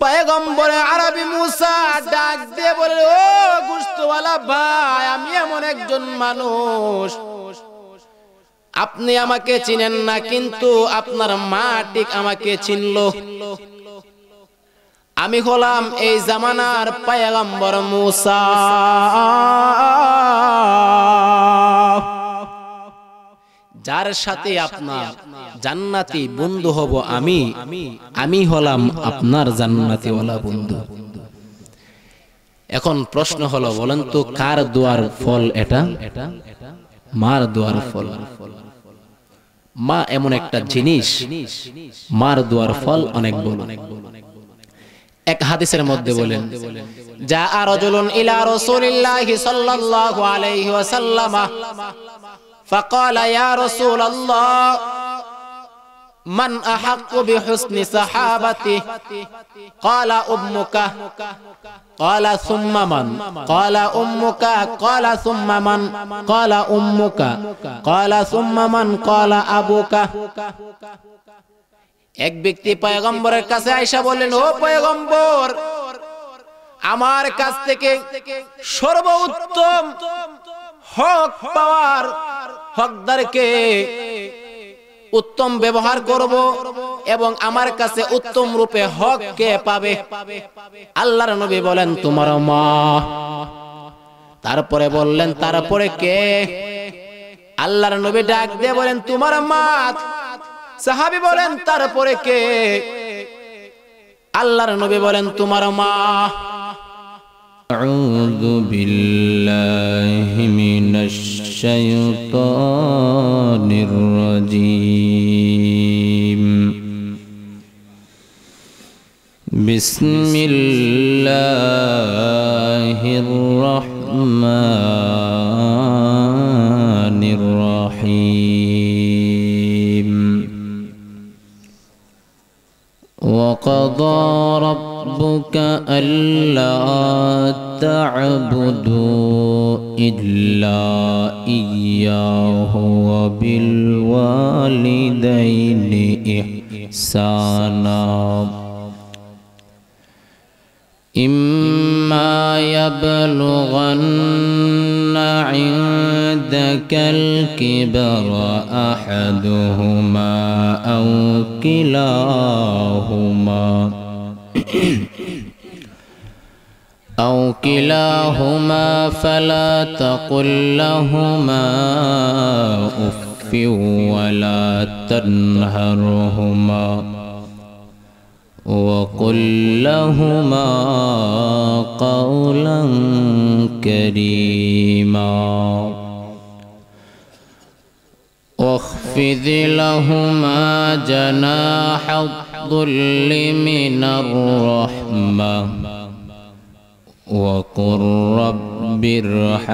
পয়গম্বরে আরবি মুসা ডাক দিয়ে বলে ও গুস্তওয়ালা ভাই আমি এমন একজন মানুষ আপনি আমাকে চিনেন না কিন্তু আপনার মা ঠিক আমাকে চিনল আমি হলাম এই জামানার পায়গম্বর মুসা যার সাথে আপনার জান্নাতি বন্ধু হব আমি আমি হলাম আপনার জান্নাতি ওলা বন্ধু এখন প্রশ্ন হলো বলেন তো কার দোয়ার ফল এটা মার দোয়ার ফল মা এমন একটা জিনিস মার দোয়ার ফল অনেক বড় এক হাদিসের মধ্যে বলেন যা আর ইলা রাসূলিল্লাহি সাল্লাল্লাহু আলাইহি ওয়াসাল্লাম فقال يا رسول الله من أحق بحسن صحابته قال أمك قال ثم من قال أمك قال ثم من قال أمك قال ثم من قال أبوك এক ব্যক্তি পয়গম্বরের কাছে আয়সা বললেন ও পয়গম্বর আমার কাছ থেকে সর্বোত্তম হক পাওয়ার হকদারকে উত্তম ব্যবহার করব এবং আমার কাছে উত্তম রূপে হক কে পাবে আল্লাহর নবী বলেন তোমার মা তারপরে বললেন তারপরে কে আল্লাহর নবী ডাক দিয়ে বলেন তোমার মা সাহাবি বলেন তারপরে কে আল্লাহর নবী বলেন তোমার মা আউযু বিল্লাহি الشيطان الرجيم بسم الله الرحمن الرحيم وقضى ربك ألا تعبدوا إلا إياه وبالوالدين إحسانا إما يبلغن عندك الكبر أحدهما أو كلاهما أو كلاهما فلا تقل لهما أف ولا تنهرهما وقل لهما قولا كريما واخفض لهما جناح الظل من الرحمه وقل رب ارحمهما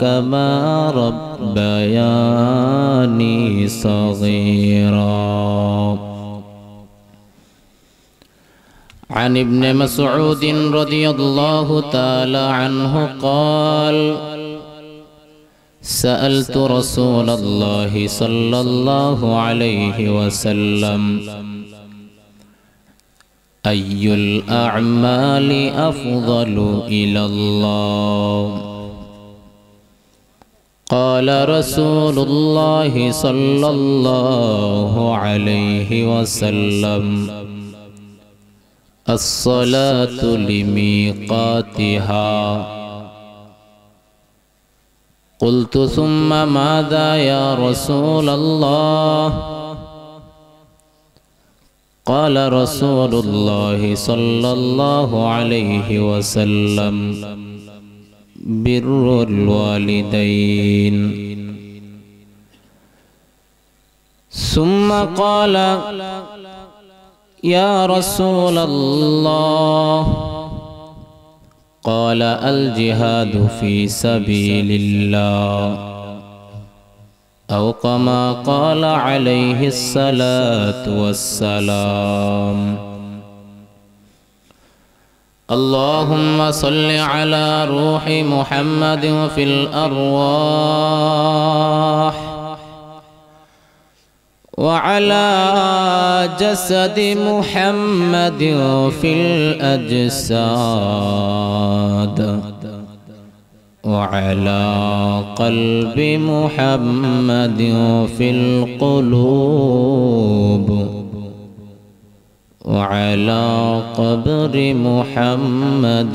كما ربياني صغيرا عن ابن مسعود رضي الله تعالى عنه قال سألت رسول الله صلى الله عليه وسلم أي الأعمال أفضل إلى الله قال رسول الله صلى الله عليه وسلم الصلاة لميقاتها قلت ثم ماذا يا رسول الله قال رسول الله صلى الله عليه وسلم بر الوالدين ثم قال يا رسول الله قال الجهاد في سبيل الله أو كما قال عليه الصلاة والسلام اللهم صل على روح محمد في الأرواح وعلى جسد محمد في الأجساد وعلى قلب محمد في القلوب وعلى قبر محمد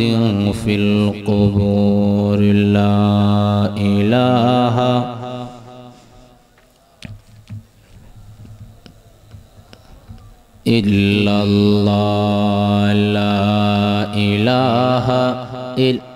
في القبور لا إله إلا الله لا إله إلا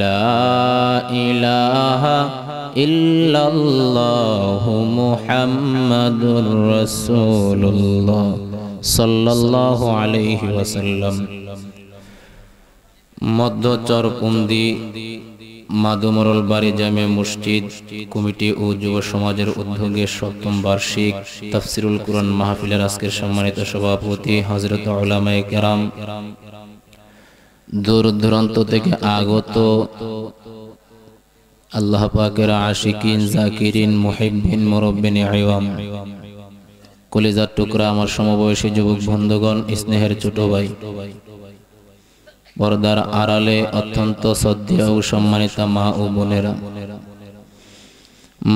لا মাদুমরল বাড়ি জামে মসজিদ কমিটি ও যুব সমাজের উদ্যোগে সপ্তম বার্ষিক তাফসিরুল কুরআন মাহফিলের আজকের সম্মানিত সভাপতি হাজরত আলামায়ে কেরাম দূর দূরান্ত থেকে আগত আল্লাহ পাকের আশিকিন জাকিরিন মুহিবিন মুরব্বিন আইওয়াম কলিজার টুকরা আমার সমবয়সী যুবক বন্ধুগণ স্নেহের ছোট ভাই পর্দার আড়ালে অত্যন্ত শ্রদ্ধা ও সম্মানিতা মা ও বোনেরা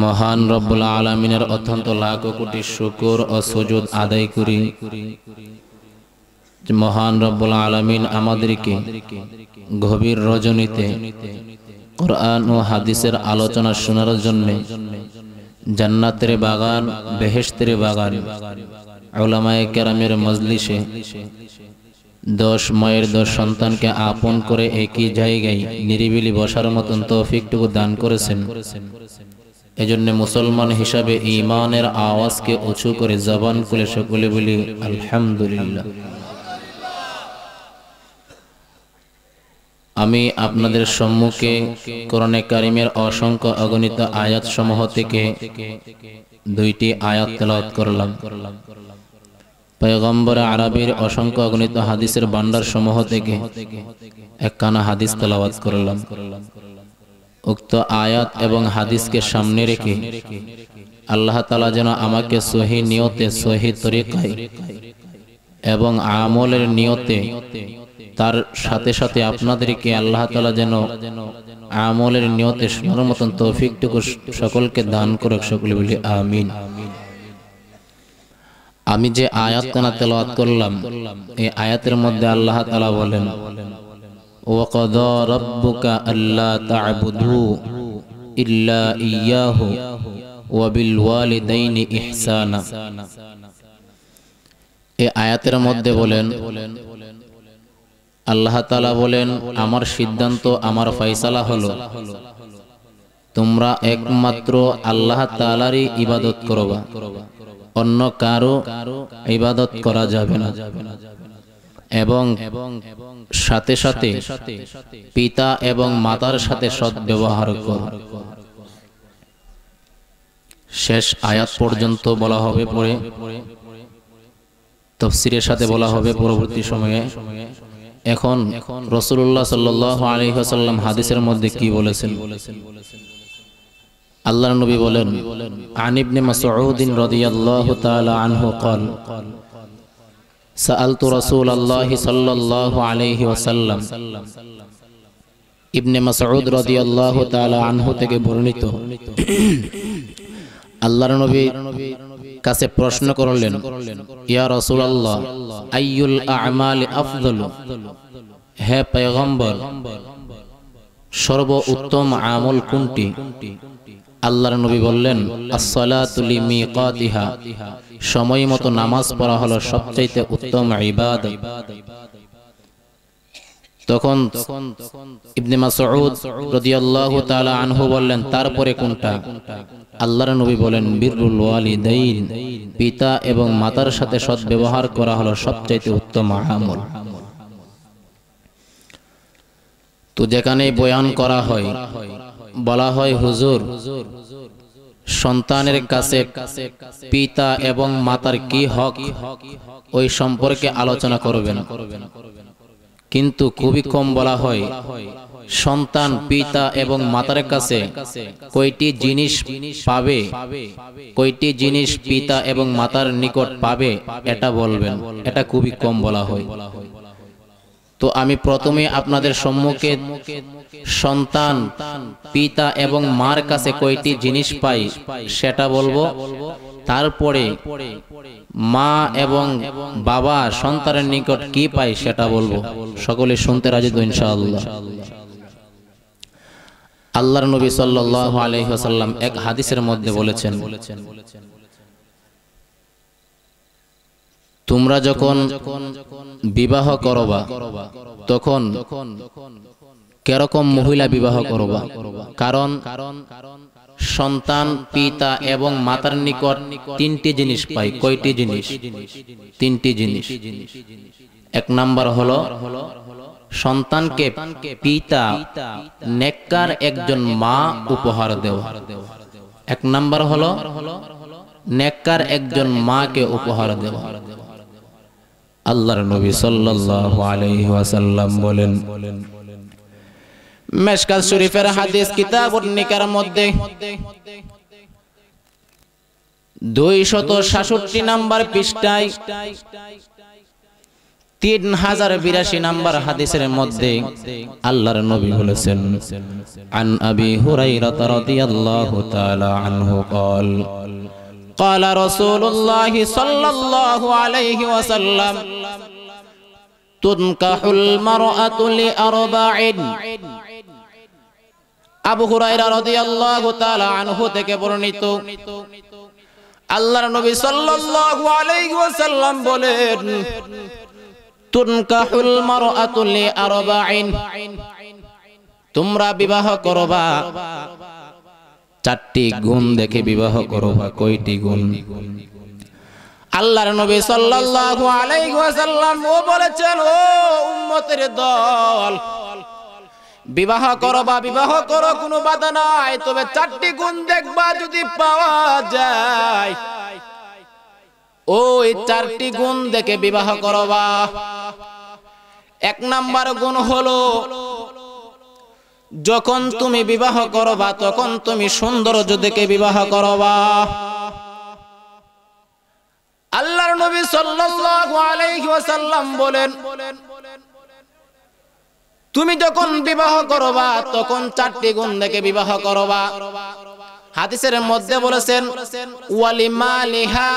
মহান রব্বুল আলমিনের অত্যন্ত লাখ কোটি শুকুর ও সুজুদ আদায় করি মহান রব্বুল আলমিন আমাদেরকে গভীর রজনীতে কোরআন ও হাদিসের আলোচনা শোনার জন্য জান্নাতের বাগান বেহেস্তের বাগান ওলামায় কেরামের মজলিসে দশ মায়ের দশ সন্তানকে আপন করে একই জায়গায় নিরিবিলি বসার মতন তৌফিকটুকু দান করেছেন এজন্য মুসলমান হিসাবে ইমানের আওয়াজকে উঁচু করে জবান খুলে সকলে বলি আলহামদুলিল্লাহ আমি আপনাদের সম্মুখে করণে কারিমের অসংখ্য অগণিত আয়াত সমূহ থেকে দুইটি আয়াত তেলাওয়াত করলাম পয়গম্বর আরবির অসংখ্য অগণিত হাদিসের ভান্ডার সমূহ থেকে একখানা হাদিস তেলাওয়াত করলাম উক্ত আয়াত এবং হাদিসকে সামনে রেখে আল্লাহ তালা যেন আমাকে সহি নিয়তে সহি তরিকায় এবং আমলের নিয়তে তার সাথে সাথে আপনাদেরকে আল্লাহ তালা যেন আমলের নিয়তে শোনার মতন তৌফিকটুকু সকলকে দান করুক সকলে বলি আমিন আমি যে আয়াত কানা তেল করলাম এই আয়াতের মধ্যে আল্লাহ তালা বলেন وقضى আয়াতের মধ্যে বলেন আল্লাহ তালা বলেন আমার সিদ্ধান্ত আমার ফয়সালা হলো তোমরা একমাত্র আল্লাহ তালারই ইবাদত করবা অন্য কারো ইবাদত করা যাবে না এবং সাথে সাথে পিতা এবং মাতার সাথে সৎ ব্যবহার কর শেষ আয়াত পর্যন্ত বলা হবে পরে তফসিরের সাথে বলা হবে পরবর্তী সময়ে এখন রসুল্লাহ সাল্লাহ সাল্লাম হাদিসের মধ্যে কি বলেছেন আল্লাহ নবী বলেন আনিবনে মাসউদ্দিন রাদিয়াল্লাহু তাআলা আনহু قال سألت رسول الله صلى الله عليه وسلم ইবনে মাসউদ রাদিয়াল্লাহু তাআলা আনহু থেকে বর্ণিত আল্লাহর নবী কাছে প্রশ্ন করলেন ইয়া রাসূলুল্লাহ আমাল আফদল হে পেগম্বর সর্ব উত্তম আমল কুন্টি আল্লাহর নবী বললেন সময় মতো নামাজ পড়া হলো সবচাইতে উত্তম ইবাদ তখন ইবনে মাসউদ রাদিয়াল্লাহু তাআলা আনহু বললেন তারপরে কোনটা আল্লাহর নবী বলেন বীরুল ওয়ালিদাইন পিতা এবং মাতার সাথে সৎ ব্যবহার করা হলো সবচাইতে উত্তম আমল তো যেখানে বয়ান করা হয় বলা হয় হুজুর সন্তানের কাছে পিতা এবং মাতার কি হক ওই সম্পর্কে আলোচনা করবেন কিন্তু খুবই কম বলা হয় সন্তান পিতা এবং মাতার কাছে কয়টি জিনিস পাবে কয়টি জিনিস পিতা এবং মাতার নিকট পাবে এটা বলবেন এটা খুবই কম বলা হয় তো আমি প্রথমে আপনাদের সম্মুখে সন্তান পিতা এবং মার কাছে কয়টি জিনিস পাই সেটা বলবো তারপরে মা এবং বাবা সন্তানের নিকট কি পাই সেটা বলবো সকলে শুনতে রাজি তো ইনশাআল্লাহ আল্লাহর নবী সাল্লাল্লাহু আলাইহি ওয়াসাল্লাম এক হাদিসের মধ্যে বলেছেন তোমরা যখন বিবাহ করবা তখন কেরকম মহিলা বিবাহ করবা কারণ সন্তান পিতা এবং মাতার নিকট তিনটি জিনিস পাই কয়টি জিনিস তিনটি জিনিস এক নাম্বার হলো সন্তানকে পিতা নেককার একজন মা উপহার দেওয়া এক নাম্বার হলো নেককার একজন মাকে উপহার দেওয়া আল্লাহর নবী সাল্লাল্লাহু আলাইহি ওয়াসাল্লাম বলেন মেশকাত শরীফের হাদিস কিতাবুন নিকার মধ্যে 267 নাম্বার পৃষ্ঠায় তিন হাজার বিরাশি নাম্বার হাদিসের মধ্যে আল্লাহর নবী বলেছেন আন আবি হুরাইরাত রাদিয়াল্লাহু তাআলা আনহু قال قال رسول الله صلى الله عليه وسلم تنكح المرأة لأربع আবু হুরাইরা রাদিয়াল্লাহু তাআলা আনহু থেকে বর্ণিত আল্লাহর নবী সাল্লাল্লাহু আলাইহি ওয়াসাল্লাম বলেন তুনকাহুল মারআতু লিআরবাইন তোমরা বিবাহ করবা চারটি গুণ দেখে বিবাহ করবা কয়টি গুণ আল্লাহর নবী সাল্লাল্লাহু আলাইহি ওয়াসাল্লাম ও বলেছেন ও উম্মতের দল বিবাহ করবা বিবাহ করো কোনো বাধা নাই তবে চারটি গুণ দেখবা যদি পাওয়া যায় ওই চারটি গুণ দেখে বিবাহ করবা এক নাম্বার গুণ হলো যখন তুমি বিবাহ করবা তখন তুমি সুন্দর যদিকে বিবাহ করবা আল্লাহর নবী সাল্লাল্লাহু আলাইহি ওয়াসাল্লাম বলেন তুমি যখন বিবাহ করবা তখন চারটি গুণ দেখে বিবাহ করবা হাদিসের মধ্যে বলেছেন ওয়ালি মালিহা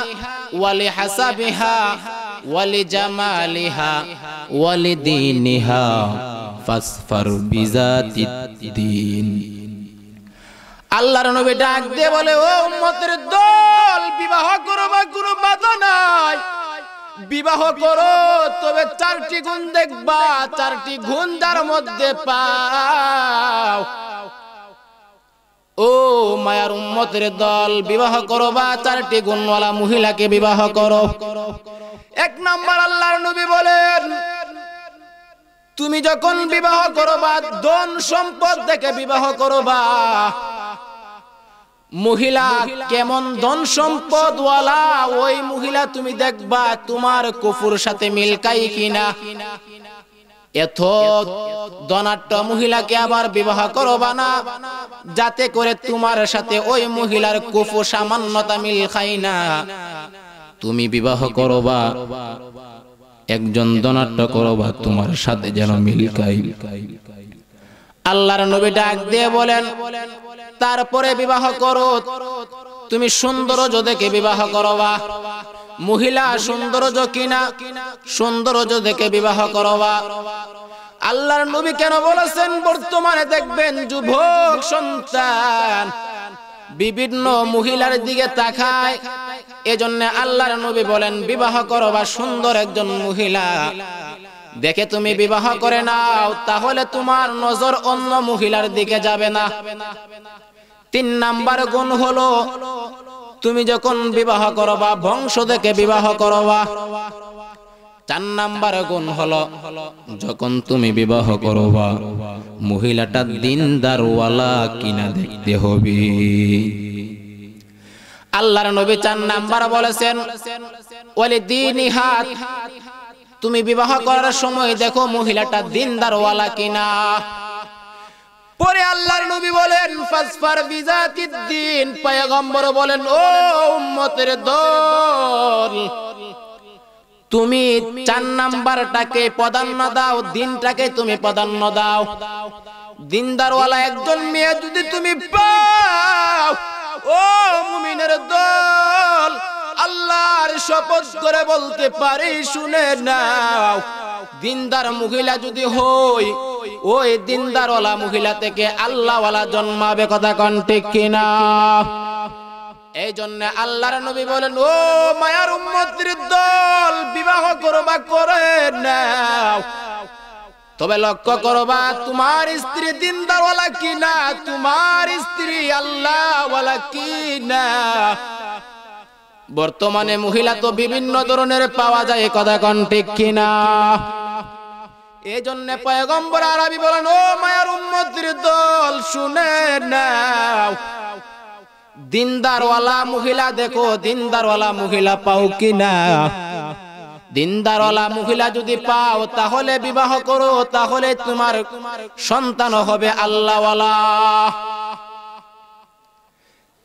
ওয়ালি হাসাবিহা ওয়ালি জামালিহা ওয়ালি দীনিহা ফাসফার বিজাতি দীন আল্লাহর নবী ডাক দিয়ে বলে ও উম্মতের দল বিবাহ করো বা কোনো বাধা নাই বিবাহ করো তবে চারটি গুণ দেখবা চারটি গুণ তার মধ্যে পাও ও মায়ার উম্মতের দল বিবাহ করো বা চারটি গুণওয়ালা মহিলাকে বিবাহ করো এক নম্বর আল্লাহর নবী বলেন তুমি যখন বিবাহ করো বা ধন সম্পদ দেখে বিবাহ করো বা মহিলা কেমন ধন সম্পদ ওয়ালা ওই মহিলা তুমি দেখবা তোমার কুফুর সাথে মিলকাই কিনা মহিলাকে আবার বিবাহ করবা না যাতে করে তোমার সাথে ওই মহিলার কুফু সামান্যতা মিল খাই না তুমি বিবাহ করবা একজন দনাট্য করবা তোমার সাথে যেন মিল খাই আল্লাহর নবী ডাক দিয়ে বলেন তারপরে বিবাহ করো তুমি সুন্দর দেখে বিবাহ করবা মহিলা সৌন্দর্য কিনা সৌন্দর্য দেখে বিবাহ করবা আল্লাহর নবী কেন বলেছেন বর্তমানে দেখবেন যুবক সন্তান বিভিন্ন মহিলার দিকে তাকায় এজন্য আল্লাহর নবী বলেন বিবাহ করবা সুন্দর একজন মহিলা দেখে তুমি বিবাহ করে নাও তাহলে তোমার নজর অন্য মহিলার দিকে যাবে না তিন নাম্বার গুণ হলো তুমি যখন বিবাহ করবা বংশ দেখে বিবাহ করবা চার নাম্বার গুণ হলো যখন তুমি বিবাহ করবা মহিলাটা দিনদারওয়ালা কিনা দেখতে হবে আল্লাহর নবী চার নাম্বার বলেছেন ওয়ালি দিনিহাত তুমি বিবাহ করার সময় দেখো মহিলাটা দিনদারওয়ালা কিনা পরে আল্লাহর নবী বলেন ফাসফার বিজাতির দিন পয়গম্বর বলেন ও উম্মতের দল তুমি চার নাম্বারটাকে প্রাধান্য দাও দিনটাকে তুমি প্রাধান্য দাও দিনদারওয়ালা একজন মেয়ে যদি তুমি পাও ও মুমিনের দল আল্লাহর শপথ করে বলতে পারি শুনে নাও দিনদার মহিলা যদি হই ওই দিনদার ওলা মহিলা থেকে আল্লাহ ওলা জন্মাবে কথা কন ঠিক কিনা এই জন্য আল্লাহর নবী বলেন ও মায়ার উম্মতির দল বিবাহ করবা করে নাও তবে লক্ষ্য করবা তোমার স্ত্রী দিনদার কি না তোমার স্ত্রী আল্লাহওয়ালা ওলা কিনা বর্তমানে মহিলা তো বিভিন্ন ধরনের পাওয়া যায় কথা কন ঠিক কিনা এই জন্য পয়গম্বর আরবি বলেন ও মায়ার উম্মতির দল শুনে নাও দিনদারওয়ালা মহিলা দেখো দিনদারওয়ালা মহিলা পাও কিনা দিনদারওয়ালা মহিলা যদি পাও তাহলে বিবাহ করো তাহলে তোমার সন্তান হবে আল্লাহওয়ালা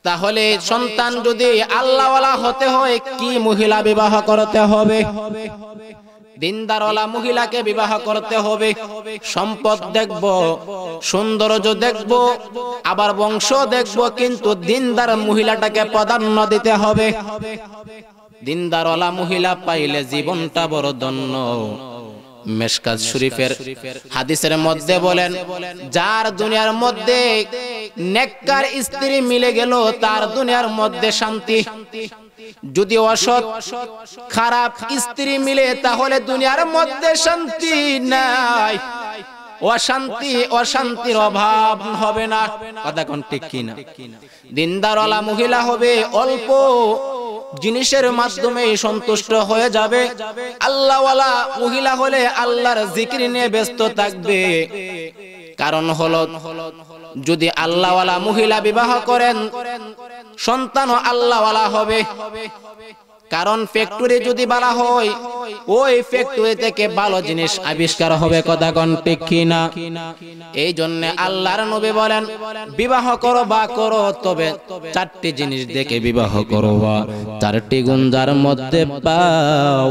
তাহলে সন্তান যদি আল্লাহওয়ালা হতে হয় কি মহিলা বিবাহ করতে হবে দিনদারওয়ালা মহিলাকে বিবাহ করতে হবে সম্পদ দেখব সৌন্দর্য দেখব আবার বংশ দেখব কিন্তু দিনদার মহিলাটাকে প্রাধান্য দিতে হবে দিনদারওয়ালা মহিলা পাইলে জীবনটা বড় ধন্য মেশকাজ শরীফের হাদিসের মধ্যে বলেন যার দুনিয়ার মধ্যে নেককার স্ত্রী মিলে গেল তার দুনিয়ার মধ্যে শান্তি যদি অসৎ খারাপ স্ত্রী মিলে তাহলে দুনিয়ার মধ্যে শান্তি নাই অশান্তি অশান্তির অভাব হবে না কথা কোন ঠিক কিনা দিনদার মহিলা হবে অল্প জিনিসের মাধ্যমে সন্তুষ্ট হয়ে যাবে আল্লাহ মহিলা হলে আল্লাহর জিকির নিয়ে ব্যস্ত থাকবে কারণ হল যদি আল্লাহওয়ালা মহিলা বিবাহ করেন সন্তান আল্লাহওয়ালা হবে কারণ ফ্যাক্টরি যদি বলা হয় ওই ফ্যাক্টরি থেকে ভালো জিনিস আবিষ্কার হবে কথা ঠিক কিনা এই জন্য আল্লাহর নবী বলেন বিবাহ করো বা করো তবে চারটি জিনিস দেখে বিবাহ করো বা চারটি গুণ যার মধ্যে পাও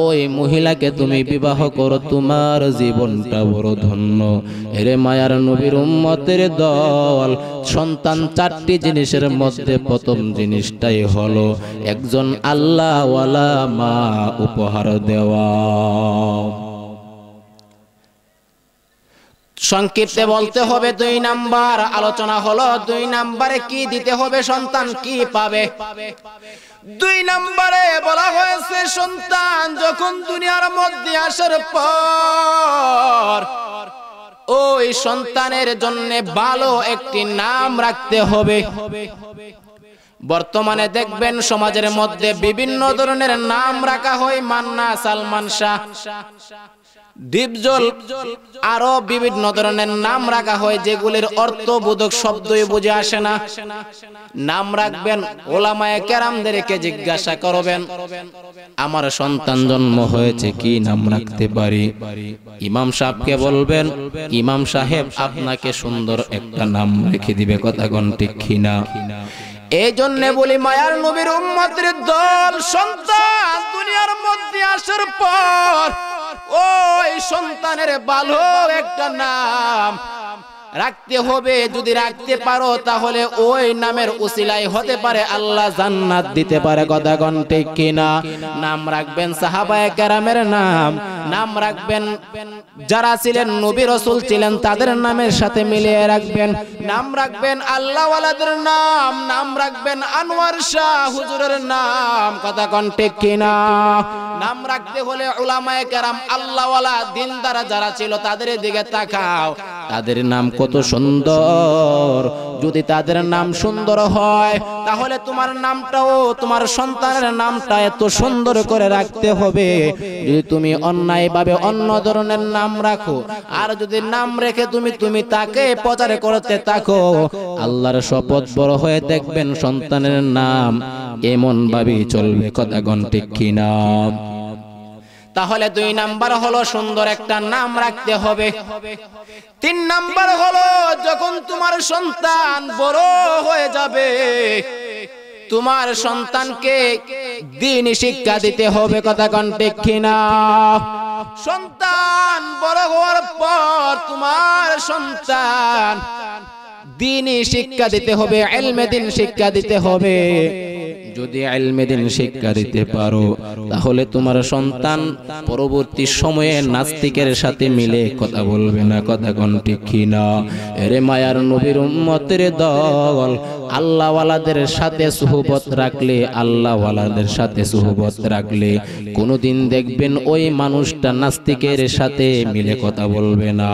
ওই মহিলাকে তুমি বিবাহ করো তোমার জীবনটা বড় ধন্য এরে মায়ার নবীর উম্মতের দল সন্তান চারটি জিনিসের মধ্যে প্রথম জিনিসটাই হলো একজন আল্লাহওয়ালা মা উপহার দেওয়া সংক্ষিপ্তে বলতে হবে দুই নাম্বার আলোচনা হলো দুই নাম্বারে কি দিতে হবে সন্তান কি পাবে দুই নম্বরে বলা হয়েছে সন্তান যখন দুনিয়ার মধ্যে আসার পর ওই সন্তানের জন্য ভালো একটি নাম রাখতে হবে বর্তমানে দেখবেন সমাজের মধ্যে বিভিন্ন ধরনের নাম রাখা হয় মান্না সালমান শাহ আরো বিভিন্ন ধরনের নাম রাখা হয় যেগুলির অর্থ বোধক শব্দই বুঝে আসে না নাম রাখবেন ওলামায়ে কেরামদেরকে জিজ্ঞাসা করবেন আমার সন্তান জন্ম হয়েছে কি নাম রাখতে পারি ইমাম সাহেবকে বলবেন ইমাম সাহেব আপনাকে সুন্দর একটা নাম রেখে দিবে কথা গণ ঠিক এই জন্য বলি মায়ার নবীর উম্মতের দল সন্তান দুনিয়ার মধ্যে আসার পর এই সন্তানের বালো একটা নাম রাখতে হবে যদি রাখতে পারো তাহলে ওই নামের উসিলাই হতে পারে আল্লাহ জান্নাত দিতে পারে গদাগণ ঠিক কিনা নাম রাখবেন সাহাবায় কেরামের নাম নাম রাখবেন যারা ছিলেন নবী রসুল ছিলেন তাদের নামের সাথে মিলিয়ে রাখবেন নাম রাখবেন আল্লাহ নাম নাম রাখবেন আনোয়ার শাহ হুজুরের নাম কথা কন ঠিক কিনা নাম রাখতে হলে ওলামায় কেরাম আল্লাহওয়ালা দিন দ্বারা যারা ছিল তাদের দিকে তাকাও তাদের নাম কত সুন্দর যদি তাদের নাম সুন্দর হয় তাহলে তোমার নামটাও তোমার সন্তানের নামটা এত সুন্দর করে রাখতে হবে যদি তুমি অন্যায় ভাবে অন্য ধরনের নাম নাম রাখো আর যদি নাম রেখে তুমি তুমি তাকে প্রচার করতে থাকো আল্লাহর শপথ বড় হয়ে দেখবেন সন্তানের নাম এমন ভাবেই চলবে কথা কি নাম তাহলে দুই নাম্বার হলো সুন্দর একটা নাম রাখতে হবে তিন নাম্বার হলো যখন তোমার সন্তান বড় হয়ে যাবে তোমার সন্তানকে দিন শিক্ষা দিতে হবে কথা কন দেখি না সন্তান বড় হওয়ার পর তোমার সন্তান দিনই শিক্ষা দিতে হবে এলমে দিন শিক্ষা দিতে হবে যদি এলমে দিন শিক্ষা দিতে পারো তাহলে তোমার সন্তান পরবর্তী সময়ে নাস্তিকের সাথে মিলে কথা বলবে না কথা কোন ঠিক কিনা এরে মায়ার নবীর উম্মতের দল আল্লাহওয়ালাদের সাথে সুহবত রাখলে আল্লাহওয়ালাদের সাথে সুহবত রাখলে কোনোদিন দেখবেন ওই মানুষটা নাস্তিকের সাথে মিলে কথা বলবে না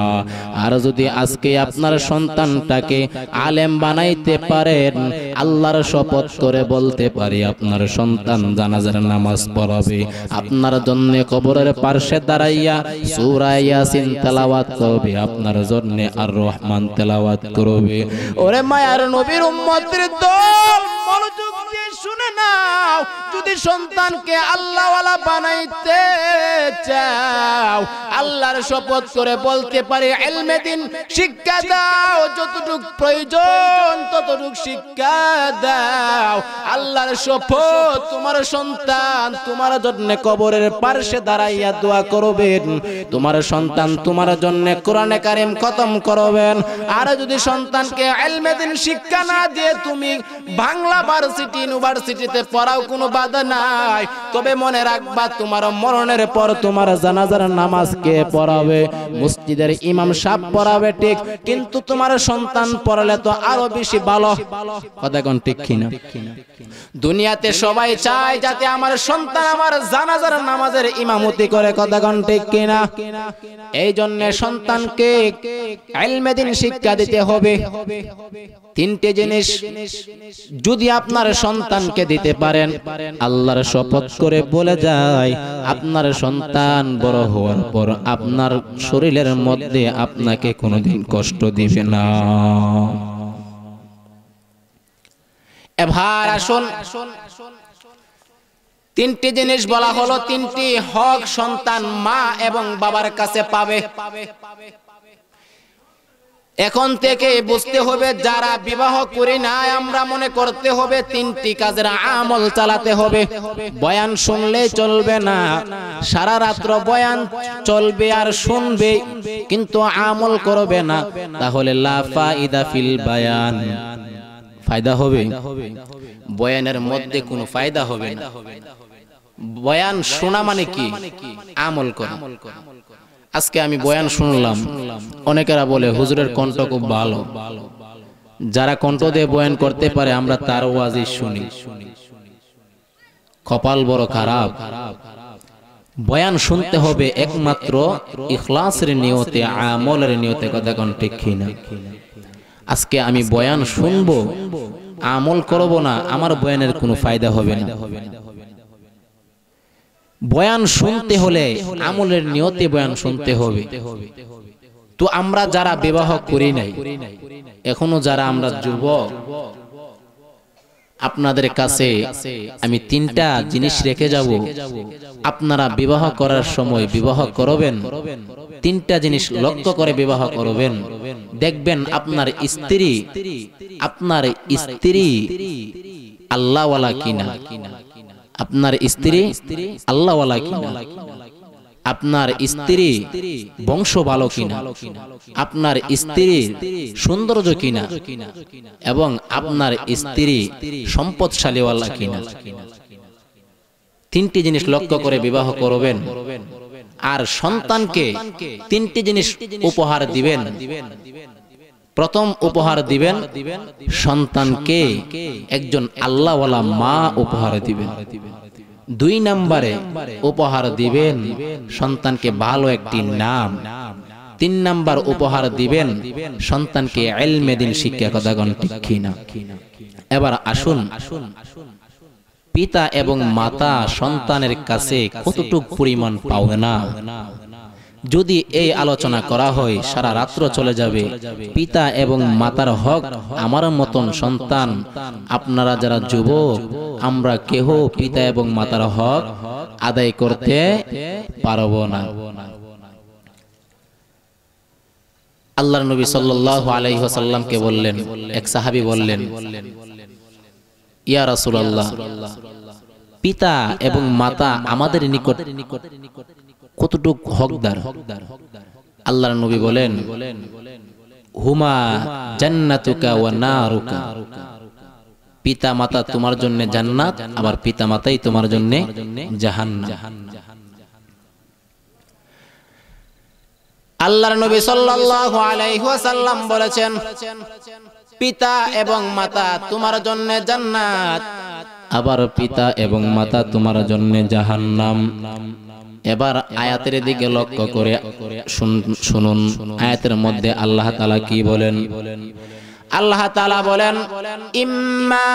আর যদি আজকে আপনার সন্তানটাকে আলেম বানাইতে পারেন আল্লাহর শপথ করে বলতে পারি আপনার সন্তান জানাজার নামাজ পড়াবে আপনার জন্য কবরের পার্শ্বে দাঁড়াইয়া সুরাইয়া সিন তেলাওয়াত করবে আপনার জন্য আর রহমান তেলাওয়াত করবে ওরে মায়ার নবীর উম্মত নেতৃত্ব মনোযোগ দিয়ে শুনে নাও যদি সন্তানকে আল্লাহওয়ালা বানাইতে চাও আল্লাহর শপথ করে বলতে পারে এলমে দিন শিক্ষা দাও যতটুক প্রয়োজন ততটুক শিক্ষা দাও আল্লাহর শপথ তোমার সন্তান তোমার জন্য কবরের পার্শ্বে দাঁড়াইয়া দোয়া করবেন তোমার সন্তান তোমার জন্য কোরআনে কারিম খতম করবেন আর যদি সন্তানকে এলমে দিন শিক্ষা না দিয়ে তুমি বাংলা ভার্সিটি ইউনিভার্সিটিতে পড়াও কোনো বাধা নাই তবে মনে রাখবা তোমার মরণের পর তোমার জানাজার নামাজ কে পড়াবে মসজিদের ইমাম সাহেব পড়াবে ঠিক কিন্তু তোমার সন্তান পড়ালে তো আরো বেশি ভালো কথা কোন ঠিক কিনা দুনিয়াতে সবাই চায় যাতে আমার সন্তান আমার জানাজার নামাজের ইমামতি করে কথা কোন ঠিক কিনা এই জন্য সন্তানকে আইলমেদিন শিক্ষা দিতে হবে তিনটে জিনিস যদি আপনার সন্তানকে দিতে পারেন আল্লাহর শপথ করে বলে যায় আপনার সন্তান বড় হওয়ার পর আপনার শরীরের মধ্যে আপনাকে কোনোদিন কষ্ট দিবে না এবার আসুন তিনটি জিনিস বলা হলো তিনটি হক সন্তান মা এবং বাবার কাছে পাবে এখন থেকে বুঝতে হবে যারা বিবাহ করি না আমরা মনে করতে হবে তিনটি কাজের আমল চালাতে হবে বয়ান শুনলে চলবে না সারা রাত্র বয়ান চলবে আর শুনবে কিন্তু আমল করবে না তাহলে লাফা ফিল বায়ান ফায়দা হবে বয়ানের মধ্যে কোনো ফায়দা হবে না বয়ান শোনা মানে কি আমল করা আজকে আমি বয়ান শুনলাম অনেকেরা বলে হুজুরের কণ্ঠ খুব ভালো যারা কণ্ঠ দিয়ে বয়ান করতে পারে আমরা তার ওয়াজি শুনি কপাল বড় খারাপ বয়ান শুনতে হবে একমাত্র ইখলাসের নিয়তে আমলের নিয়তে কথা কোন ঠিক না আজকে আমি বয়ান শুনবো আমল করব না আমার বয়ানের কোনো ফায়দা হবে না বয়ান শুনতে হলে আমলের নিয়তে বয়ান শুনতে হবে তো আমরা যারা বিবাহ করি নাই এখনো যারা আমরা যুবক আপনাদের কাছে আমি তিনটা জিনিস রেখে যাব আপনারা বিবাহ করার সময় বিবাহ করবেন তিনটা জিনিস লক্ষ্য করে বিবাহ করবেন দেখবেন আপনার স্ত্রী আপনার স্ত্রী আল্লাহওয়ালা কিনা আপনার স্ত্রী আল্লাহ আপনার স্ত্রী বংশ ভালো কিনা আপনার স্ত্রী সৌন্দর্য কিনা এবং আপনার স্ত্রী সম্পদশালীওয়ালা কিনা তিনটি জিনিস লক্ষ্য করে বিবাহ করবেন আর সন্তানকে তিনটি জিনিস উপহার দিবেন প্রথম উপহার দিবেন সন্তানকে একজন আল্লাহওয়ালা মা উপহার দিবেন দুই নম্বরে উপহার দিবেন সন্তানকে ভালো একটি নাম তিন নাম্বার উপহার দিবেন সন্তানকে এলমে দিন শিক্ষা কথা কিনা এবার আসুন পিতা এবং মাতা সন্তানের কাছে কতটুক পরিমাণ পাওনা যদি এই আলোচনা করা হয় সারা রাত্র চলে যাবে পিতা এবং মাতার হক আমার মতন সন্তান আপনারা যারা যুবক আমরা কেহ পিতা এবং মাতার হক আদায় করতে পারব না আল্লাহ নবী সাল্লাহ আলাইসাল্লামকে বললেন এক সাহাবি বললেন ইয়ারসুল্লাহ পিতা এবং মাতা আমাদের নিকট নিকট কতটুক হকদার আল্লাহর নবী বলেন হুমা জান্নাতুকা ওয়া নারুকা পিতা মাতা তোমার জন্য জান্নাত আবার পিতা মাতাই তোমার জন্য জাহান্নাম আল্লাহর নবী সাল্লাল্লাহু আলাইহি ওয়াসাল্লাম বলেছেন পিতা এবং মাতা তোমার জন্য জান্নাত আবার পিতা এবং মাতা তোমার জন্য জাহান্নাম এবার আয়াতের দিকে লক্ষ্য করে শুনুন আয়াতের মধ্যে আল্লাহ তালা কি বলেন আল্লাহ তালা বলেন ইম্মা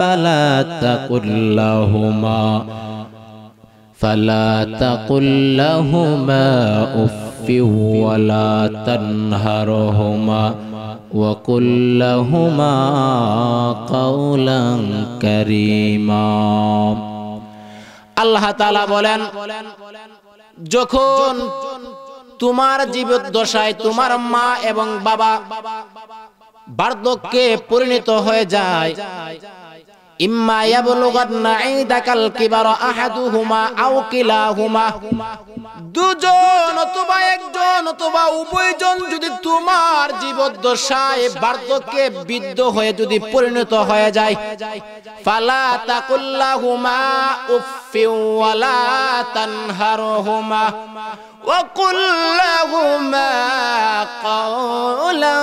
ফালা ফালা উফ ولا تنهرهما وقل لهما قولا كريما বলেন যখন তোমার দশায় তোমার মা এবং বাবা বার্ধক্যে পরিণত হয়ে যায় ইম্মা ইয়াবলুগান্না ইদাকাল কিবারা আহাদুহুমা আও কিলাহুমা দুজন অথবা একজন অথবা উভয়জন যদি তোমার জীবদ্দশায় বার্ধক্যে বিদ্ধ হয়ে যদি পরিণত হয়ে যায় ফালা তাকুল্লাহুমা উফিন ওয়ালা তানহারহুমা وقل لهما قولا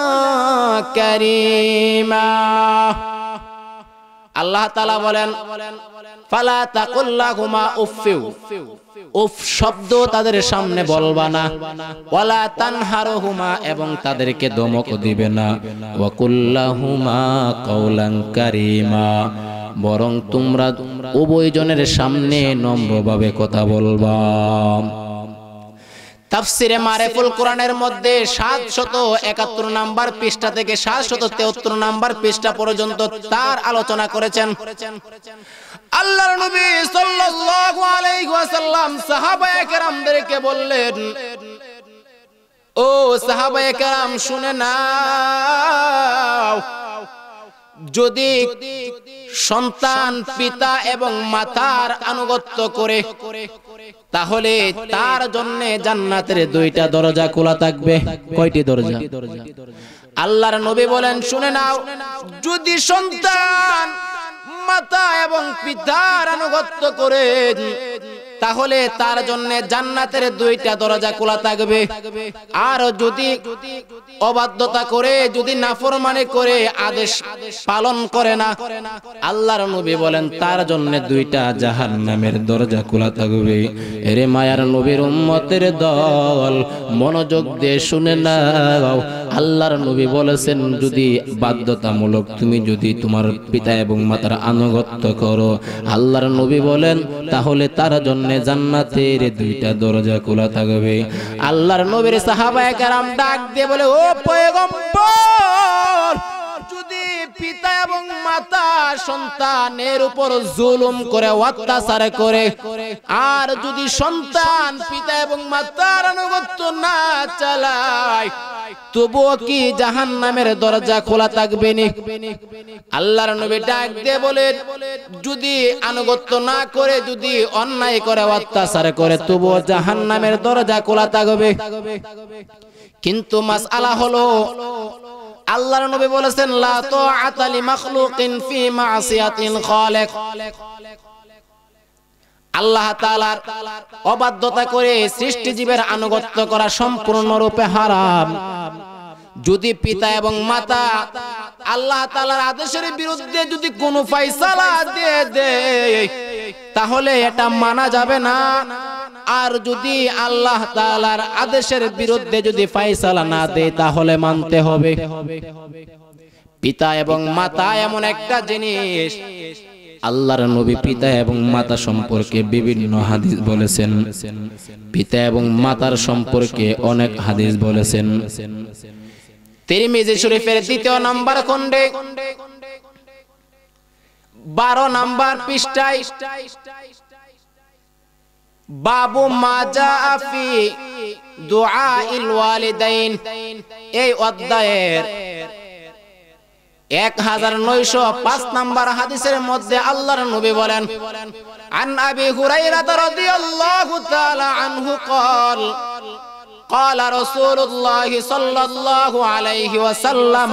كريما আল্লাহ তালা বলেন ফালা তাকুল্লা ঘুমা উফিউ উফ শব্দ তাদের সামনে বলবা না ওয়ালা তানহারো হুমা এবং তাদেরকে দমক দিবে না ওয়াকুল্লা হুমা কৌলাং কারিমা বরং তোমরা উভয়জনের সামনে নম্রভাবে কথা বলবা তাফসিরে মারেফুল কোরআনের মধ্যে সাতশত একাত্তর নাম্বার পৃষ্ঠা থেকে সাতশত তেহত্তর নাম্বার পৃষ্ঠা পর্যন্ত তার আলোচনা করেছেন আল্লাহর নবী সাল্লাল্লাহু আলাইহি ওয়াসাল্লাম সাহাবায়ে কেরামদেরকে বললেন ও সাহাবায়ে কেরাম শুনে নাও যদি সন্তান পিতা এবং মাতার আনুগত্য করে তাহলে তার জন্য জান্নাতের দুইটা দরজা খোলা থাকবে কয়টি দরজা আল্লাহর নবী বলেন শুনে নাও যদি সন্তান মাতা এবং পিতার আনুগত্য করে তাহলে তার জন্য জান্নাতের দুইটা দরজা খোলা থাকবে আর যদি অবাধ্যতা করে যদি নাফরমানি করে আদেশ পালন করে না আল্লাহর নবী বলেন তার জন্য দুইটা জাহান্নামের দরজা খোলা থাকবে এর মায়ার নবীর উম্মতের দল মনোযোগ দিয়ে শুনে নাও আল্লাহর নবী বলেছেন যদি বাধ্যতামূলক তুমি যদি তোমার পিতা এবং মাতার আনুগত্য করো আল্লাহর নবী বলেন তাহলে তার জন্য জাহান্নামে জান্নাতের দুইটা দরজা খোলা থাকবে আল্লাহর নবীর সাহাবায়ে কারাম ডাক দিয়ে বলে ও পয়গম্বর পিতা এবং মাতা সন্তানের উপর জুলুম করে অত্যাচার করে আর যদি সন্তান পিতা এবং মাতার আনুগত্য না চালায় তবুও কি জাহান নামের দরজা খোলা থাকবে আল্লাহর নবী ডাক দিয়ে বলে যদি আনুগত্য না করে যদি অন্যায় করে অত্যাচার করে তবুও জাহান নামের দরজা খোলা থাকবে কিন্তু মাস আলা হলো আল্লাহর নবী বলেছেন লা তাআতা লি মাখলুকিন ফি মাসিয়াতিল খালিক আল্লাহ তাআলার অবাধ্যতা করে সৃষ্টিজীবের আনুগত্য করা সম্পূর্ণরূপে হারাম যদি পিতা এবং মাতা আল্লাহ তাআলার আদেশের বিরুদ্ধে যদি কোনো ফয়সালা দিয়ে দেয় তাহলে এটা মানা যাবে না আর যদি আল্লাহ তালার আদেশের বিরুদ্ধে যদি ফাইসালা না দেয় তাহলে মানতে হবে পিতা এবং মাতা এমন একটা জিনিস আল্লাহর নবী পিতা এবং মাতা সম্পর্কে বিভিন্ন হাদিস বলেছেন পিতা এবং মাতার সম্পর্কে অনেক হাদিস বলেছেন তিরমিজি শরীফের দ্বিতীয় নাম্বার খন্ডে বারো নাম্বার পৃষ্ঠায় বাবু মাজা আফি দোয়া ওয়ালিদাইন এই অধ্যায়ের এক হাজার নয়শো পাঁচ নাম্বার হাদিসের মধ্যে আল্লাহর নবী বলেন আন আবি হুরাইরা রাদিয়াল্লাহু তাআলা আনহু قال قال رسول الله صلى الله عليه وسلم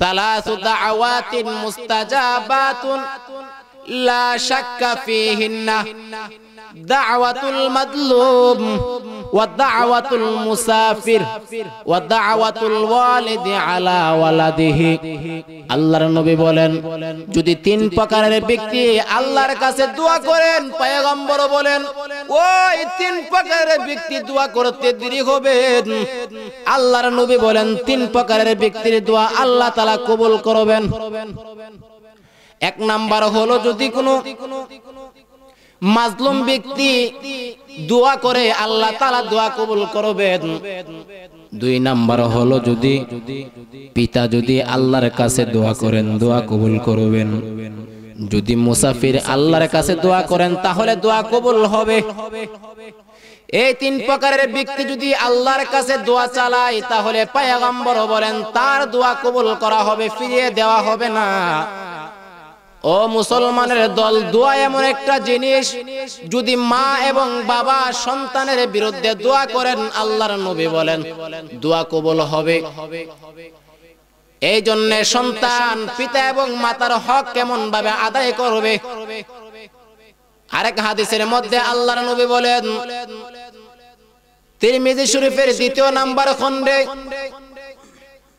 ثلاث دعوات مستجابات لا شك فيهن দাওয়াতুল মাদলুম ওয়া দাওয়াতুল মুসাফির ওয়া দাওয়াতুল ওয়ালিদি আলা ওয়ালাদিহি আল্লাহর নবী বলেন যদি তিন প্রকারের ব্যক্তি আল্লাহর কাছে দোয়া করেন পয়গম্বর বলেন ওই তিন প্রকারের ব্যক্তি দোয়া করতে দেরি হবে আল্লাহর নবী বলেন তিন প্রকারের ব্যক্তির দোয়া আল্লাহ তাআলা কবুল করবেন এক নাম্বার হলো যদি কোনো মাজলুম ব্যক্তি দোয়া করে আল্লাহ তালা দোয়া কবুল করবেন দুই নাম্বার হলো যদি পিতা যদি আল্লাহর কাছে দোয়া করেন দোয়া কবুল করবেন যদি মুসাফির আল্লাহর কাছে দোয়া করেন তাহলে দোয়া কবুল হবে এই তিন প্রকারের ব্যক্তি যদি আল্লাহর কাছে দোয়া চালায় তাহলে পায়াগম্বর বলেন তার দোয়া কবুল করা হবে ফিরিয়ে দেওয়া হবে না ও মুসলমানের দল দোয়া এমন একটা জিনিস যদি মা এবং বাবা সন্তানের বিরুদ্ধে দোয়া করেন আল্লাহর নবী বলেন দোয়া কবল হবে এই জন্য সন্তান পিতা এবং মাতার হক কেমন ভাবে আদায় করবে আরেক হাদিসের মধ্যে আল্লাহর নবী বলেন তিরমিজি শরীফের দ্বিতীয় নাম্বার খন্ডে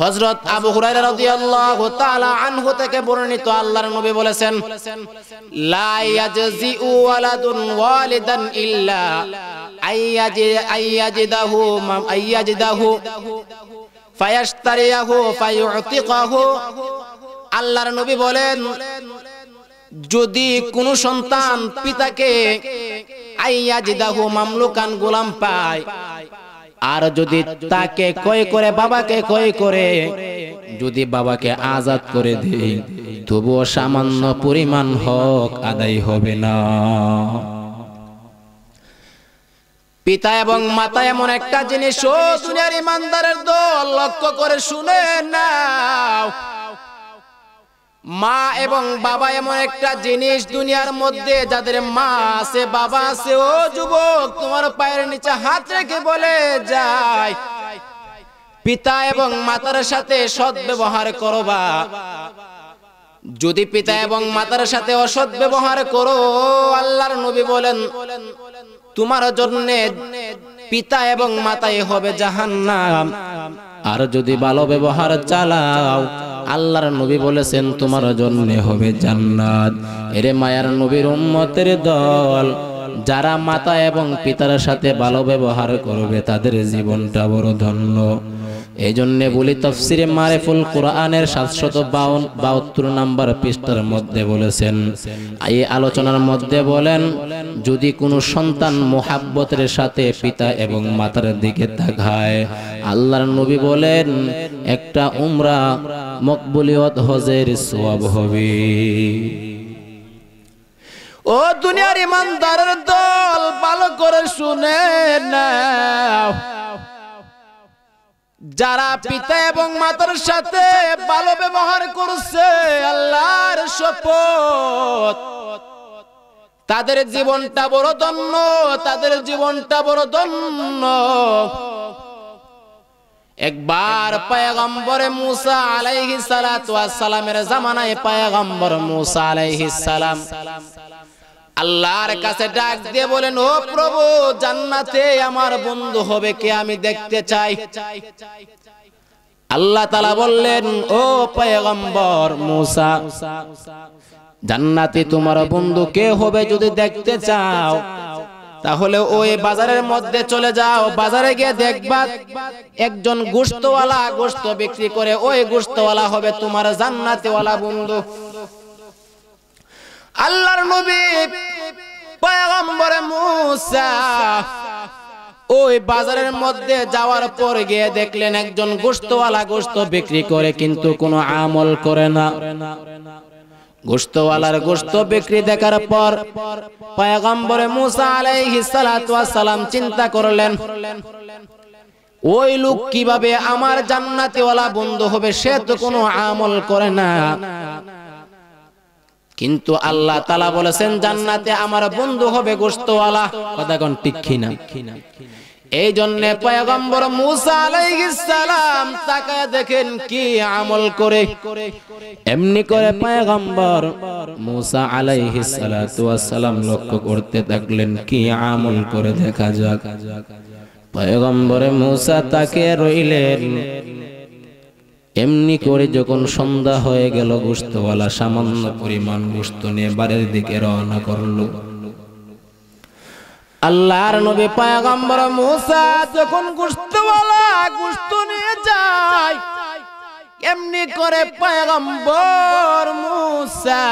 হজরত আবু হুরাইরা রাদিয়াল্লাহু তাআলা আনহু থেকে বর্ণিত আল্লাহর নবী বলেছেন লা ইয়াজজিউ ওয়ালাদুন ওয়ালিদান ইল্লা আইয়াজিদাহু আইয়াজিদাহু ফায়াশতারিয়াহু ফায়ুতিকাহু আল্লাহর নবী বলেন যদি কোনো সন্তান পিতাকে আইয়াজিদাহু মামলুকান গোলাম পায় আর যদি তাকে কয় করে বাবাকে কয় করে যদি বাবাকে আজাদ করে দেই তবুও সামান্য পরিমাণ হক আদায় হবে না পিতা এবং মাতা এমন একটা জিনিস ও সুনিয়ার ইমানদারের দল লক্ষ্য করে শুনে নাও মা এবং বাবা এমন একটা জিনিস দুনিয়ার মধ্যে যাদের মা আছে বাবা আছে ও যুবক তোমার পায়ের নিচে হাত রেখে বলে যায় পিতা এবং মাতার সাথে সৎ ব্যবহার করবা যদি পিতা এবং মাতার সাথে অসৎ ব্যবহার করো আল্লাহর নবী বলেন তোমার জন্য পিতা এবং মাতাই হবে জাহান্নাম আর যদি ভালো ব্যবহার চালাও আল্লাহর নবী বলেছেন তোমার জন্য হবে জান্নাত এরে মায়ার নবীর উম্মতের দল যারা মাতা এবং পিতার সাথে ভালো ব্যবহার করবে তাদের জীবনটা বড় ধন্য এই জন্যে বলি তফসিরে মারেফুল কোরআনের সাতশত বাউন বাহাত্তর নাম্বার পৃষ্ঠার মধ্যে বলেছেন এই আলোচনার মধ্যে বলেন যদি কোনো সন্তান মোহাব্বতের সাথে পিতা এবং মাতার দিকে তাকায় আল্লাহর নবী বলেন একটা উমরা মকবুলিয়ত হজের সব হবে ও দুনিয়ার ইমানদারের দল ভালো করে শুনে না যারা পিতা এবং মাতার সাথে ভালো ব্যবহার করছে আল্লাহর শপথ তাদের জীবনটা বড় ধন্য তাদের জীবনটা বড় ধন্য একবার পায়গম্বরে মুসা আলাইহিস সালামের জামানায় পায়গম্বর মুসা আলাইহিস সালাম আল্লাহর কাছে ডাক দিয়ে বলেন ও প্রভু জান্নাতে আমার বন্ধু হবে কে আমি দেখতে চাই আল্লাহ তালা বললেন ও পয়গম্বর মুসা জান্নাতে তোমার বন্ধু কে হবে যদি দেখতে চাও তাহলে ওই বাজারের মধ্যে চলে যাও বাজারে গিয়ে দেখবা একজন গোস্তওয়ালা গোস্ত বিক্রি করে ওই গোস্তওয়ালা হবে তোমার জান্নাতেওয়ালা বন্ধু আল্লাহর নবী পয়গম্বরে মুসা ওই বাজারের মধ্যে যাওয়ার পর গিয়ে দেখলেন একজন গোস্তওয়ালা গোস্ত বিক্রি করে কিন্তু কোনো আমল করে না গোস্তওয়ালার গোস্ত বিক্রি দেখার পর পয়গম্বরে মুসা আলাইহিস সালাতু ওয়াস সালাম চিন্তা করলেন ওই লোক কিভাবে আমার জান্নাতিওয়ালা বন্ধু হবে সে তো কোনো আমল করে না কিন্তু আল্লাহ তালা বলেছেন জান্নাতে আমার বন্ধু হবে গোস্তওয়ালা কথাগণ ঠিক কিনা এই জন্য পয়গম্বর মুসা আলাইহিসসালাম তাকায় দেখেন কি আমল করে এমনি করে পয়গম্বর মুসা আলাইহিসসালাম লক্ষ্য করতে থাকলেন কি আমল করে দেখা যাক পয়গম্বর মুসা তাকে রইলেন এমনি করে যখন সন্ধ্যা হয়ে গেল গোস্তওয়ালা সামান্য পরিমাণ গোস্ত নিয়ে বাড়ির দিকে রওনা করল আল্লাহর নবী পয়গম্বর মুসা যখন গোস্তওয়ালা গোস্ত নিয়ে যায় এমনি করে পায়গম্বর মুসা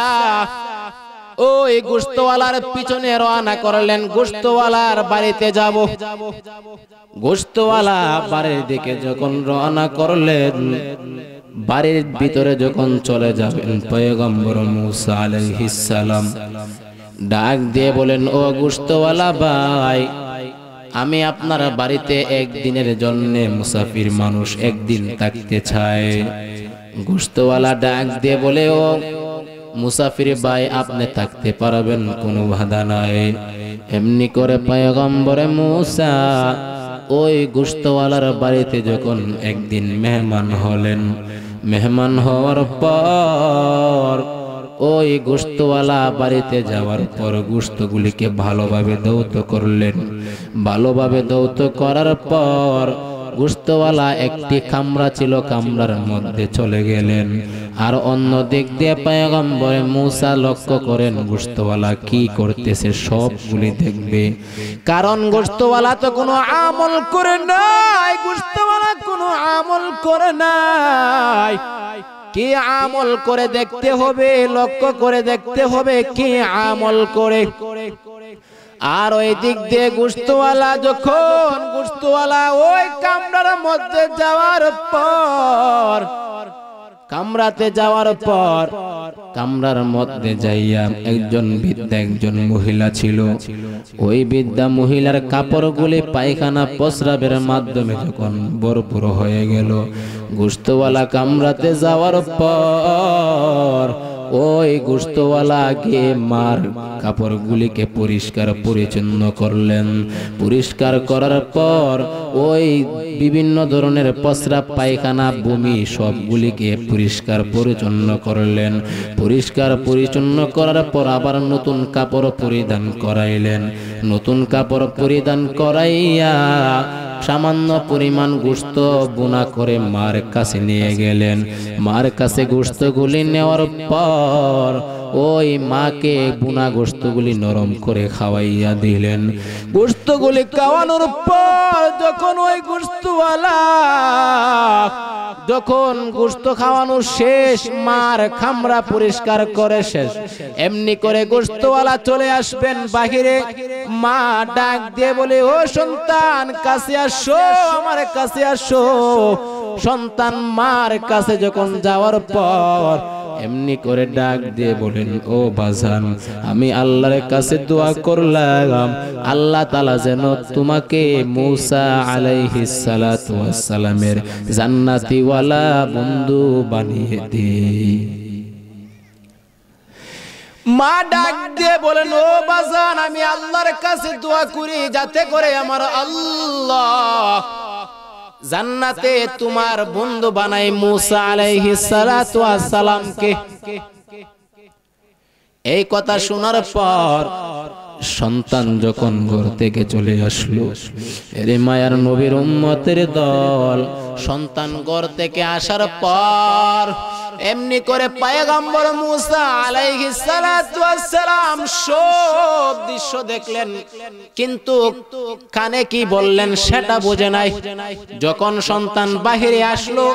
ওই গোস্তওয়ালার পিছনে রওনা করলেন গোস্তওয়ালার বাড়িতে যাব গোস্তওয়ালা বাড়ির দিকে যখন রওনা করলেন বাড়ির ভিতরে যখন চলে যাবেন পয়গম্বর মুসা আলাইহিস সালাম ডাক দিয়ে বলেন ও গোস্তওয়ালা ভাই আমি আপনার বাড়িতে একদিনের জন্য মুসাফির মানুষ একদিন থাকতে চায় গোস্তওয়ালা ডাক দিয়ে বলে ও মুসাফির ভাই আপনি থাকতে পারবেন কোনো বাধা নাই এমনি করে পায়গম্বরে মুসা ওই গুস্তওয়ালার বাড়িতে যখন একদিন মেহমান হলেন মেহমান হওয়ার পর ওই গোস্তওয়ালা বাড়িতে যাওয়ার পর গোস্তগুলিকে ভালোভাবে দৌত করলেন ভালোভাবে দৌত করার পর গুস্তওয়ালা একটি কামরা ছিল কামরার মধ্যে চলে গেলেন আর অন্য দিক দিয়ে পায়গম্বর মূসা লক্ষ্য করেন গুস্তওয়ালা কি করতেছে সবগুলি দেখবে কারণ গোস্তওয়ালা তো কোনো আমল করে নাই গোস্তওয়ালা কোনো আমল করে নাই কি আমল করে দেখতে হবে লক্ষ্য করে দেখতে হবে কি আমল করে আর ওই দিক দিয়ে গুস্তওয়ালা যখন গুস্তওয়ালা ওই কামরার মধ্যে যাওয়ার পর কামরাতে যাওয়ার পর কামরার মধ্যে যাইয়া একজন বৃদ্ধা একজন মহিলা ছিল ওই বৃদ্ধা মহিলার কাপড়গুলি পায়খানা প্রস্রাবের মাধ্যমে যখন ভরপুর হয়ে গেল গুস্তওয়ালা কামরাতে যাওয়ার পর ওই গোস্তওয়ালাকে মার কাপড়গুলিকে পরিষ্কার পরিচ্ছন্ন করলেন পরিষ্কার করার পর ওই বিভিন্ন ধরনের পসরা পায়খানা বমি সবগুলিকে পরিষ্কার পরিচ্ছন্ন করলেন পরিষ্কার পরিচ্ছন্ন করার পর আবার নতুন কাপড় পরিধান করাইলেন নতুন কাপড় পরিধান করাইয়া সামান্য পরিমাণ গুস্ত বুনা করে মার কাছে নিয়ে গেলেন মার কাছে গুস্তগুলি নেওয়ার পর ওই মাকে বুনা গোস্তগুলি নরম করে খাওয়াইয়া দিলেন গোস্তগুলি খাওয়ানোর পর যখন ওই গোস্তওয়ালা যখন গোস্ত খাওয়ানো শেষ মার খামরা পরিষ্কার করে শেষ এমনি করে গোস্তওয়ালা চলে আসবেন বাহিরে মা ডাক দিয়ে বলে ও সন্তান কাছে আসো আমার কাছে আসো সন্তান মার কাছে যখন যাওয়ার পর এমনি করে ডাক দিয়ে বলেন ও বাজান আমি আল্লাহর কাছে দোয়া করলাম আল্লাহ তালা যেন তোমাকে মুসা আলাইহি সালাতামের জান্নাতিওয়ালা বন্ধু বানিয়ে দে মা ডাক দিয়ে বলেন ও বাজান আমি আল্লাহর কাছে দোয়া করি যাতে করে আমার আল্লাহ জান্নাতে তোমার বন্ধু বানাই মুসা আলাইহি সালাতু কে এই কথা শোনার পর সন্তান যখন ঘর থেকে চলে আসলো এর মায়ার নবীর উম্মতের দল সন্তান ঘর থেকে আসার পর এমনি করে পায়গাম্বর মুসা আলাইহি সালাম সব দৃশ্য দেখলেন কিন্তু কানে কি বললেন সেটা বোঝে নাই যখন সন্তান বাহিরে আসলো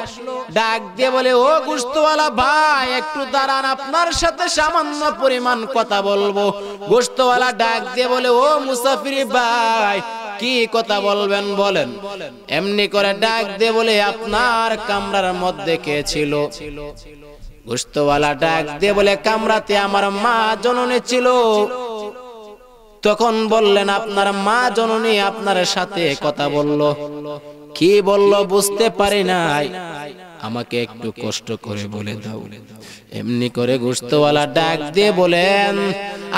ডাক দিয়ে বলে ও গোস্তওয়ালা ভাই একটু দাঁড়ান আপনার সাথে সামান্য পরিমাণ কথা বলবো গোস্তওয়ালা ডাক দিয়ে বলে ও মুসাফির ভাই কি কথা বলবেন বলেন এমনি করে ডাক দে বলে আপনার কামরার মধ্যে কে ছিল গুস্তওয়ালা ডাক দিয়ে বলে কামরাতে আমার মা জননী ছিল তখন বললেন আপনার মা জননী আপনার সাথে কথা বলল কি বলল বুঝতে পারি নাই আমাকে একটু কষ্ট করে বলে দাও এমনি করে গোস্তওয়ালা ডাক দিয়ে বলেন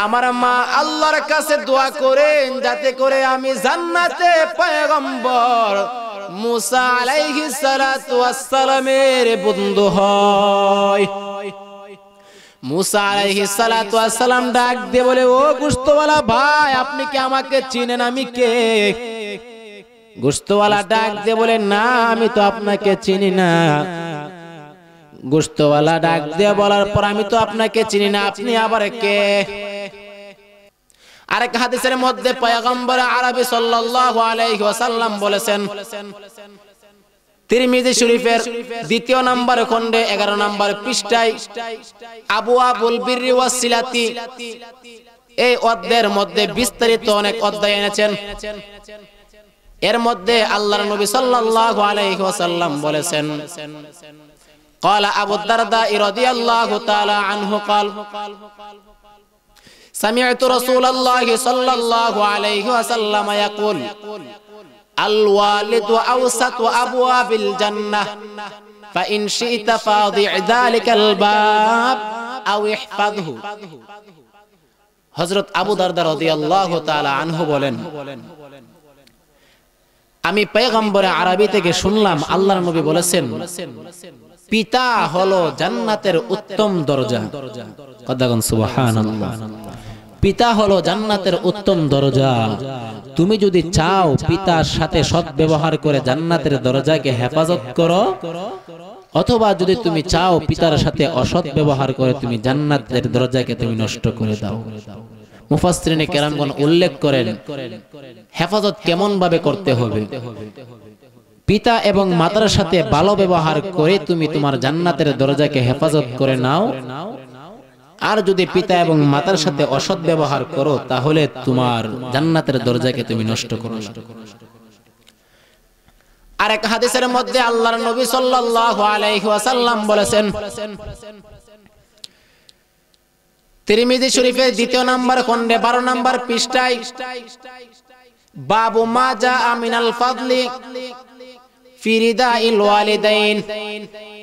আমার মা আল্লাহর কাছে দোয়া করেন যাতে করে আমি জান্নাতে পয়গম্বর মুসা আলাইহিস সালাতু ওয়াসসালামের বন্ধু হয় মুসা আলাইহি সালাতু ডাক দিয়ে বলে ও গুস্তওয়ালা ভাই আপনি কি আমাকে চিনেন আমি কে গোস্তওয়ালা ডাক দিয়ে বলে না আমি তো আপনাকে চিনি না গোস্তওয়ালা ডাক দিয়ে বলার পর আমি তো আপনাকে চিনি না আপনি আবার কে আরেক হাদিসের মধ্যে পয়গম্বর আরবি সাল্লাল্লাহু আলাইহি ওয়াসাল্লাম বলেছেন তিরমিজি শরীফের দ্বিতীয় নাম্বার খন্ডে এগারো নাম্বার পৃষ্ঠায় আবু আবুল বিররি ওয়াস সিলাতি এই অধ্যায়ের মধ্যে বিস্তারিত অনেক অধ্যায় এনেছেন এর মধ্যে আল্লাহর নবী সাল্লাল্লাহু আলাইহি ওয়াসাল্লাম বলেছেন قال ابو الدرداء رضي الله تعالى عنه قال سمعت رسول الله صلى الله عليه وسلم يقول الوالد اوسط ابواب الجنه فان شئت فاضع ذلك الباب او احفظه হযরত আবু দারদা রাদিয়াল্লাহু তাআলা আনহু বলেন আমি পেগম্বরে আরবি থেকে শুনলাম আল্লাহর নবী বলেছেন পিতা হলো জান্নাতের উত্তম দরজা কদাগন পিতা হলো জান্নাতের উত্তম দরজা তুমি যদি চাও পিতার সাথে সৎ ব্যবহার করে জান্নাতের দরজাকে হেফাজত করো অথবা যদি তুমি চাও পিতার সাথে অসৎ ব্যবহার করে তুমি জান্নাতের দরজাকে তুমি নষ্ট করে দাও মুফাসরিনে কেরামগণ উল্লেখ করেন হেফাজত কেমন ভাবে করতে হবে পিতা এবং মাতার সাথে ভালো ব্যবহার করে তুমি তোমার জান্নাতের দরজাকে হেফাজত করে নাও আর যদি পিতা এবং মাতার সাথে অসৎ ব্যবহার করো তাহলে তোমার জান্নাতের দরজাকে তুমি নষ্ট করো আর এক হাদিসের মধ্যে আল্লাহর নবী সাল্লাল্লাহু আলাইহি ওয়াসাল্লাম বলেছেন তিরমিজি শরীফের দ্বিতীয় নাম্বার খন্ডে বারো নাম্বার পৃষ্ঠায় বাবু মাজা আমিনাল ফাদলি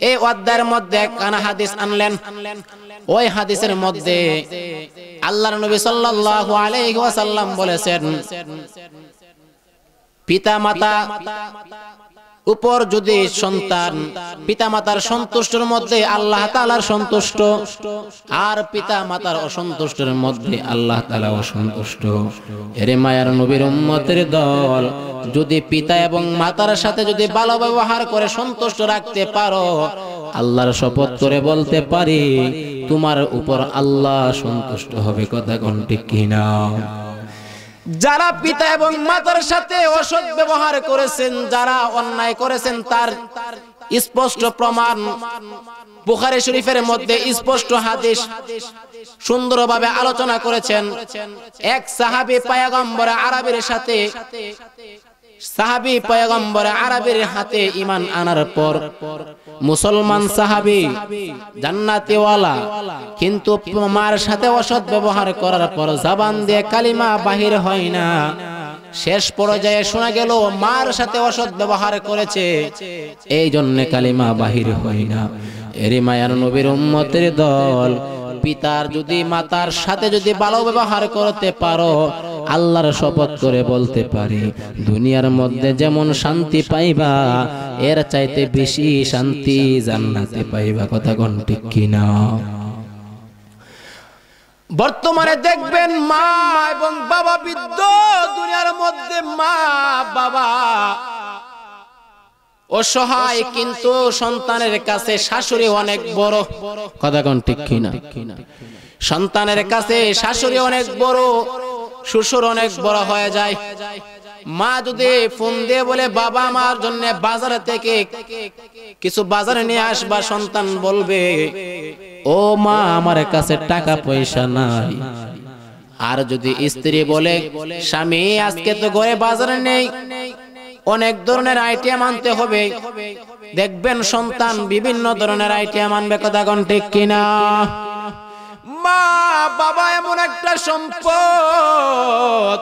এই মধ্যে আনলেন ওই হাদিসের মধ্যে আল্লাহর নবী বলেছেন পিতা মাতা উপর যদি সন্তান পিতামাতার সন্তুষ্টের মধ্যে আল্লাহ তালার সন্তুষ্ট আর পিতা মাতার অসন্তুষ্টের মধ্যে আল্লাহ তালা অসন্তুষ্ট এরে মায়ার নবীর উম্মতের দল যদি পিতা এবং মাতার সাথে যদি ভালো ব্যবহার করে সন্তুষ্ট রাখতে পারো আল্লাহর শপথ করে বলতে পারি তোমার উপর আল্লাহ সন্তুষ্ট হবে কথা কোনটি কিনা যারা পিতা এবং মাতার সাথে অসৎ ব্যবহার করেছেন যারা অন্যায় করেছেন তার স্পষ্ট প্রমাণ বুখারি শরীফের মধ্যে স্পষ্ট হাদিস সুন্দরভাবে আলোচনা করেছেন এক সাহাবী পায়াগম্বর আরবের সাথে সাহাবি পয়গম্বর আরবের হাতে ইমান আনার পর মুসলমান সাহাবি জান্নাতিওয়ালা কিন্তু মার সাথে অসৎ ব্যবহার করার পর জবান দিয়ে কালিমা বাহির হয় না শেষ পর্যায়ে শোনা গেল মার সাথে অসৎ ব্যবহার করেছে এই জন্য কালিমা বাহির হয় না এরি মায়ার নবীর উম্মতের দল পিতার যদি মাতার সাথে যদি ভালো ব্যবহার করতে পারো আল্লাহর শপথ করে বলতে পারি দুনিয়ার মধ্যে যেমন শান্তি পাইবা এর চাইতে বেশি শান্তি জান্নাতে পাইবা কথা কোন ঠিক কিনা বর্তমানে দেখবেন মা এবং বাবা বৃদ্ধ দুনিয়ার মধ্যে মা বাবা অসহায় কিন্তু সন্তানের কাছে শাশুড়ি অনেক বড় কথা কোন ঠিক কিনা সন্তানের কাছে শাশুড়ি অনেক বড় শ্বশুর অনেক বড় হয়ে যায় মা যদি ফোন দিয়ে বলে বাবা মার জন্য বাজার থেকে কিছু বাজারে নিয়ে আসবা সন্তান বলবে ও মা আমার কাছে টাকা পয়সা নাই আর যদি স্ত্রী বলে স্বামী আজকে তো ঘরে বাজারে নেই অনেক ধরনের আইটেম আনতে হবে দেখবেন সন্তান বিভিন্ন ধরনের আইটেম আনবে কথা ঠিক কিনা মা বাবা এমন একটা সম্পদ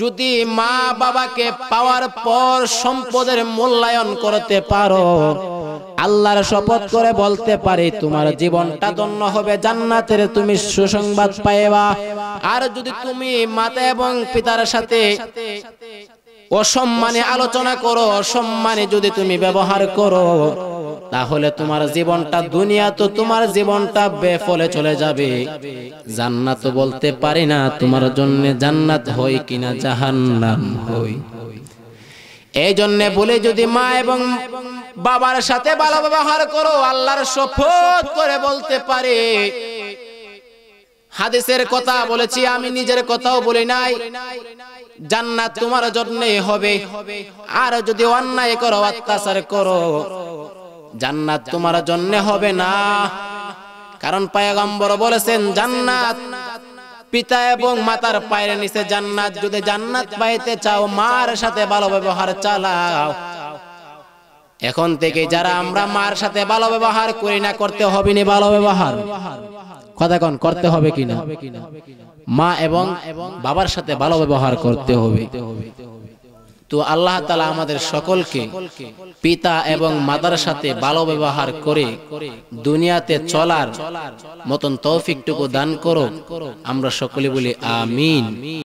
যদি মা বাবাকে পাওয়ার পর সম্পদের মূল্যায়ন করতে পারো আল্লাহর শপথ করে বলতে পারি তোমার জীবনটা ধন্য হবে জান্নাতের তুমি সুসংবাদ পাইবা আর যদি তুমি মাতা এবং পিতার সাথে অসম্মানে আলোচনা করো অসম্মানে যদি তুমি ব্যবহার করো তাহলে তোমার জীবনটা দুনিয়া তো তোমার জীবনটা বেফলে চলে যাবে জান্নাত বলতে পারি না তোমার জন্য জান্নাত হয় কিনা জাহান্নাম হই এই জন্য বলে যদি মা এবং বাবার সাথে ভালো ব্যবহার করো আল্লাহর শপথ করে বলতে পারে হাদিসের কথা বলেছি আমি নিজের কথাও বলি নাই জান্নাত তোমার জন্যই হবে আর যদি অন্যায় করো অত্যাচার করো জান্নাত তোমার জন্য হবে না কারণ পায়গম্বর বলেছেন জান্নাত পিতা এবং মাতার পায়ের নিচে জান্নাত যদি জান্নাত পাইতে চাও মার সাথে ভালো ব্যবহার চালাও এখন থেকে যারা আমরা মার সাথে ভালো ব্যবহার করি না করতে হবে না ভালো ব্যবহার কথা কন করতে হবে কিনা মা এবং বাবার সাথে ভালো ব্যবহার করতে হবে তো আল্লাহ তালা আমাদের সকলকে পিতা এবং মাদার সাথে ভালো ব্যবহার করে দুনিয়াতে চলার মতন তৌফিকটুকু দান করো আমরা সকলে বলি আমিন